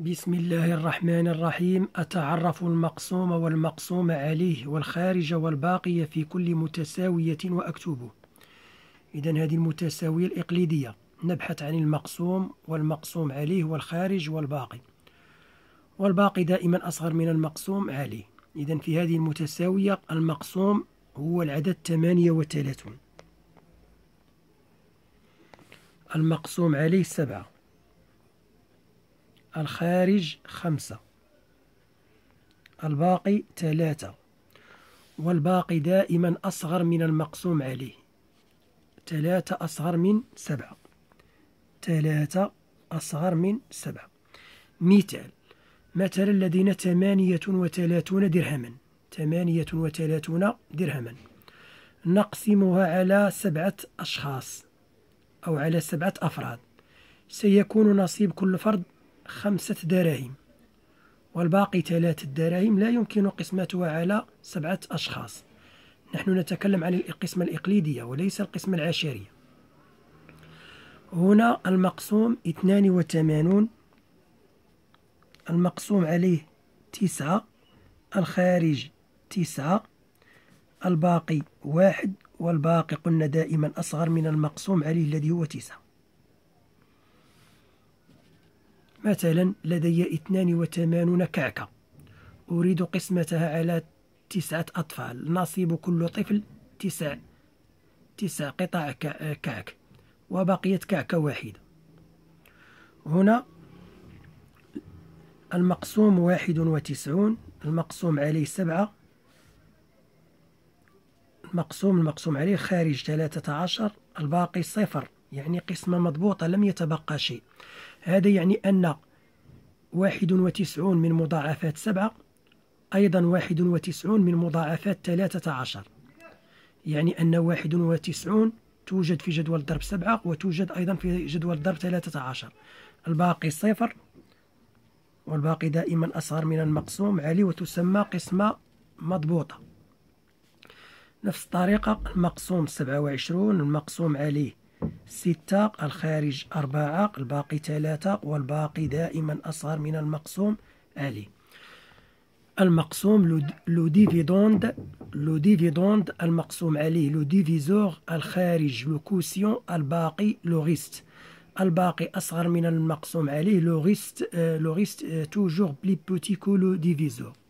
بسم الله الرحمن الرحيم أتعرف المقسوم والمقسوم عليه والخارج والباقي في كل متساوية وأكتبه إذا هذه المتساوية الإقليدية نبحث عن المقسوم والمقسوم عليه والخارج والباقي والباقي دائما أصغر من المقسوم عليه إذا في هذه المتساوية المقسوم هو العدد 38 المقسوم عليه 7 الخارج خمسة الباقي ثلاثة والباقي دائما أصغر من المقسوم عليه ثلاثة أصغر من سبعة ثلاثة أصغر من سبعة مثال مثلا لدينا ثمانية وثلاثون درهما ثمانية وثلاثون درهما نقسمها على سبعة أشخاص أو على سبعة أفراد سيكون نصيب كل فرد خمسة دراهم والباقي ثلاثة دراهم لا يمكن قسمتها على سبعة أشخاص نحن نتكلم عن القسمة الإقليدية وليس القسمة العشرية هنا المقسوم 82 المقسوم عليه تسعة الخارج تسعة الباقي واحد والباقي قلنا دائما أصغر من المقسوم عليه الذي هو تسعة مثلا لدي 82 كعكة أريد قسمتها على تسعة أطفال نصيب كل طفل تسع تسع قطع كعك وبقيت كعكة واحدة هنا المقسوم واحد وتسعون المقسوم عليه سبعة المقسوم المقسوم عليه خارج ثلاثة عشر الباقي صفر يعني قسمة مضبوطة لم يتبقى شيء هذا يعني أن واحد وتسعون من مضاعفات سبعة أيضا واحد وتسعون من مضاعفات ثلاثة عشر يعني أن واحد وتسعون توجد في جدول ضرب سبعة وتوجد أيضا في جدول ضرب ثلاثة عشر الباقي صفر والباقي دائما أصغر من المقسوم عليه وتسمى قسمة مضبوطة نفس الطريقة المقسوم سبعة وعشرون المقسوم عليه ستة الخارج أربعة الباقي ثلاثة والباقي دائما أصغر من المقسوم عليه المقسوم لو ديفيدوند لو ديفيدوند المقسوم عليه لو ديفيزور الخارج لو كوسيون الباقي لو ريست الباقي أصغر من المقسوم عليه لو ريست آه، لو ريست آه، توجور بلي بوتي كو لو ديفيزور